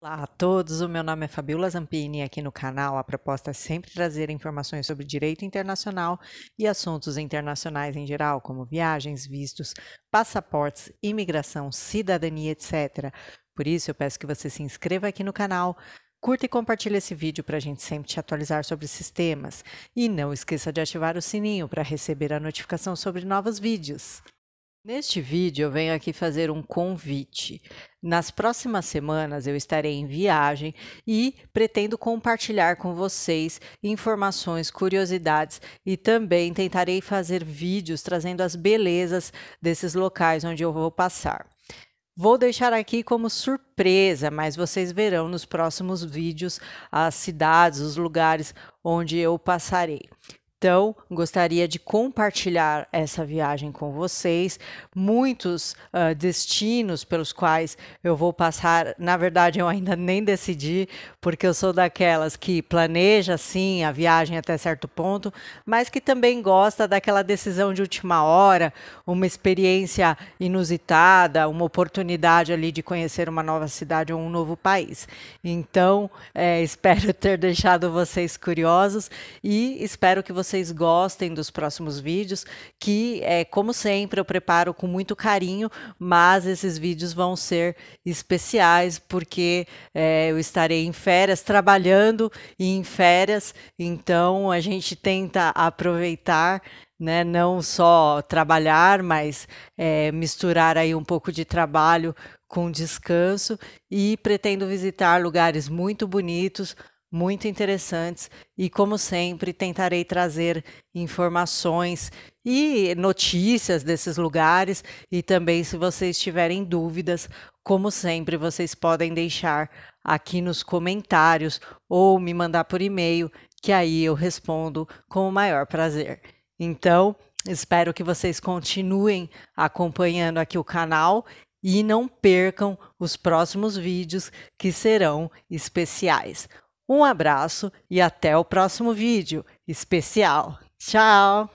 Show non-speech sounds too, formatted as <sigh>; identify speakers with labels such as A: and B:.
A: Olá a todos, o meu nome é Fabiola Zampini e aqui no canal a proposta é sempre trazer informações sobre direito internacional e assuntos internacionais em geral, como viagens, vistos, passaportes, imigração, cidadania, etc. Por isso eu peço que você se inscreva aqui no canal, curta e compartilhe esse vídeo para a gente sempre te atualizar sobre esses temas. E não esqueça de ativar o sininho para receber a notificação sobre novos vídeos. Neste vídeo, eu venho aqui fazer um convite. Nas próximas semanas, eu estarei em viagem e pretendo compartilhar com vocês informações, curiosidades e também tentarei fazer vídeos trazendo as belezas desses locais onde eu vou passar. Vou deixar aqui como surpresa, mas vocês verão nos próximos vídeos as cidades, os lugares onde eu passarei. Então, gostaria de compartilhar essa viagem com vocês. Muitos uh, destinos pelos quais eu vou passar, na verdade, eu ainda nem decidi, porque eu sou daquelas que planeja sim a viagem até certo ponto, mas que também gosta daquela decisão de última hora, uma experiência inusitada, uma oportunidade ali de conhecer uma nova cidade ou um novo país. Então, é, <laughs> espero ter deixado vocês curiosos e espero que vocês vocês gostem dos próximos vídeos, que, é, como sempre, eu preparo com muito carinho, mas esses vídeos vão ser especiais, porque é, eu estarei em férias, trabalhando e em férias, então a gente tenta aproveitar né, não só trabalhar, mas é, misturar aí um pouco de trabalho com descanso e pretendo visitar lugares muito bonitos, muito interessantes e, como sempre, tentarei trazer informações e notícias desses lugares. E também, se vocês tiverem dúvidas, como sempre, vocês podem deixar aqui nos comentários ou me mandar por e-mail, que aí eu respondo com o maior prazer. Então, espero que vocês continuem acompanhando aqui o canal e não percam os próximos vídeos que serão especiais. Um abraço e até o próximo vídeo especial. Tchau!